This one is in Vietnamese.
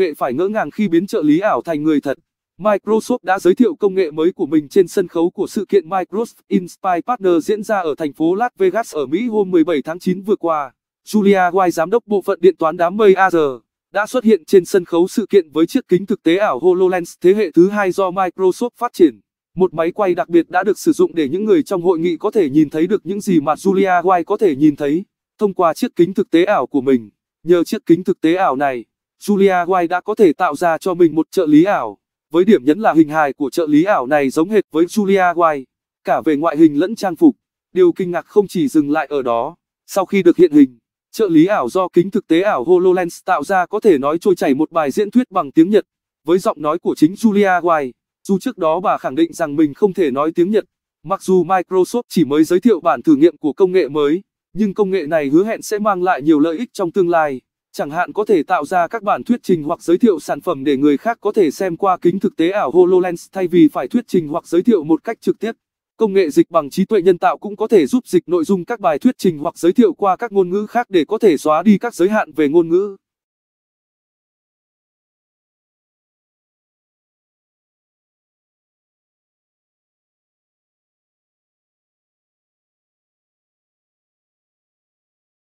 nghệ phải ngỡ ngàng khi biến trợ lý ảo thành người thật. Microsoft đã giới thiệu công nghệ mới của mình trên sân khấu của sự kiện Microsoft Inspire Partner diễn ra ở thành phố Las Vegas ở Mỹ hôm 17 tháng 9 vừa qua. Julia White, giám đốc bộ phận điện toán đám mây Azure, đã xuất hiện trên sân khấu sự kiện với chiếc kính thực tế ảo HoloLens thế hệ thứ hai do Microsoft phát triển. Một máy quay đặc biệt đã được sử dụng để những người trong hội nghị có thể nhìn thấy được những gì mà Julia White có thể nhìn thấy thông qua chiếc kính thực tế ảo của mình. Nhờ chiếc kính thực tế ảo này, Julia White đã có thể tạo ra cho mình một trợ lý ảo. Với điểm nhấn là hình hài của trợ lý ảo này giống hệt với Julia White, cả về ngoại hình lẫn trang phục. Điều kinh ngạc không chỉ dừng lại ở đó. Sau khi được hiện hình, trợ lý ảo do kính thực tế ảo HoloLens tạo ra có thể nói trôi chảy một bài diễn thuyết bằng tiếng Nhật. Với giọng nói của chính Julia White, dù trước đó bà khẳng định rằng mình không thể nói tiếng Nhật, mặc dù Microsoft chỉ mới giới thiệu bản thử nghiệm của công nghệ mới, nhưng công nghệ này hứa hẹn sẽ mang lại nhiều lợi ích trong tương lai. Chẳng hạn có thể tạo ra các bản thuyết trình hoặc giới thiệu sản phẩm để người khác có thể xem qua kính thực tế ảo HoloLens thay vì phải thuyết trình hoặc giới thiệu một cách trực tiếp. Công nghệ dịch bằng trí tuệ nhân tạo cũng có thể giúp dịch nội dung các bài thuyết trình hoặc giới thiệu qua các ngôn ngữ khác để có thể xóa đi các giới hạn về ngôn ngữ.